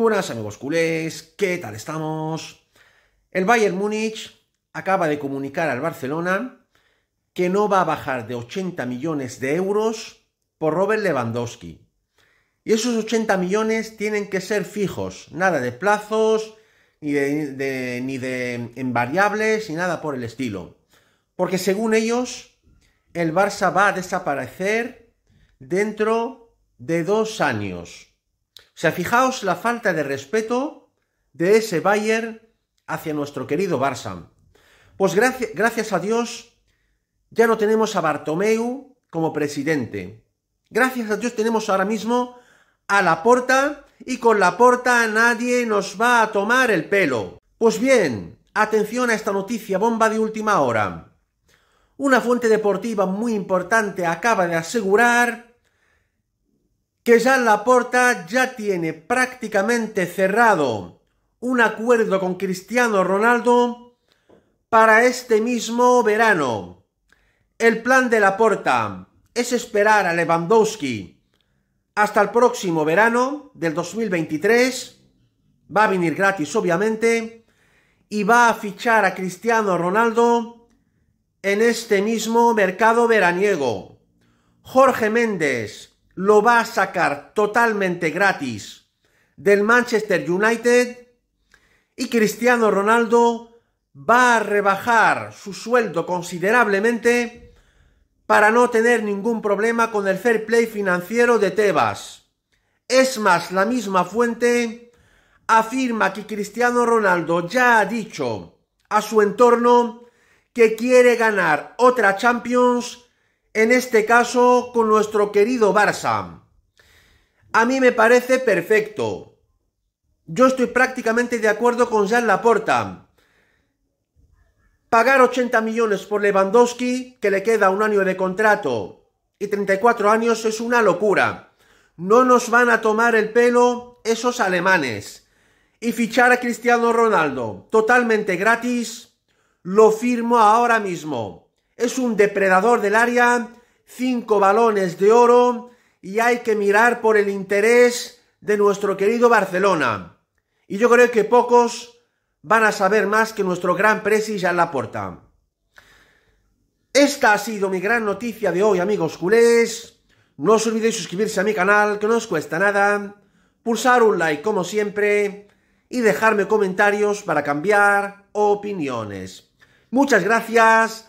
buenas amigos culés, ¿qué tal estamos? El Bayern Múnich acaba de comunicar al Barcelona que no va a bajar de 80 millones de euros por Robert Lewandowski. Y esos 80 millones tienen que ser fijos, nada de plazos, ni de, ni de en variables, ni nada por el estilo. Porque según ellos, el Barça va a desaparecer dentro de dos años. O sea, fijaos la falta de respeto de ese Bayern hacia nuestro querido Barça. Pues gracias, gracias a Dios ya no tenemos a Bartomeu como presidente. Gracias a Dios tenemos ahora mismo a la Porta y con la Porta nadie nos va a tomar el pelo. Pues bien, atención a esta noticia bomba de última hora. Una fuente deportiva muy importante acaba de asegurar que La Porta ya tiene prácticamente cerrado un acuerdo con Cristiano Ronaldo para este mismo verano. El plan de Laporta es esperar a Lewandowski hasta el próximo verano del 2023. Va a venir gratis, obviamente. Y va a fichar a Cristiano Ronaldo en este mismo mercado veraniego. Jorge Méndez lo va a sacar totalmente gratis del Manchester United y Cristiano Ronaldo va a rebajar su sueldo considerablemente para no tener ningún problema con el fair play financiero de Tebas. Es más, la misma fuente afirma que Cristiano Ronaldo ya ha dicho a su entorno que quiere ganar otra Champions en este caso con nuestro querido Barça. A mí me parece perfecto. Yo estoy prácticamente de acuerdo con Jean Laporta. Pagar 80 millones por Lewandowski, que le queda un año de contrato y 34 años, es una locura. No nos van a tomar el pelo esos alemanes. Y fichar a Cristiano Ronaldo totalmente gratis, lo firmo ahora mismo es un depredador del área, cinco balones de oro y hay que mirar por el interés de nuestro querido Barcelona. Y yo creo que pocos van a saber más que nuestro gran presi ya en la puerta. Esta ha sido mi gran noticia de hoy, amigos culés. No os olvidéis suscribirse a mi canal, que no os cuesta nada. Pulsar un like, como siempre. Y dejarme comentarios para cambiar opiniones. Muchas gracias.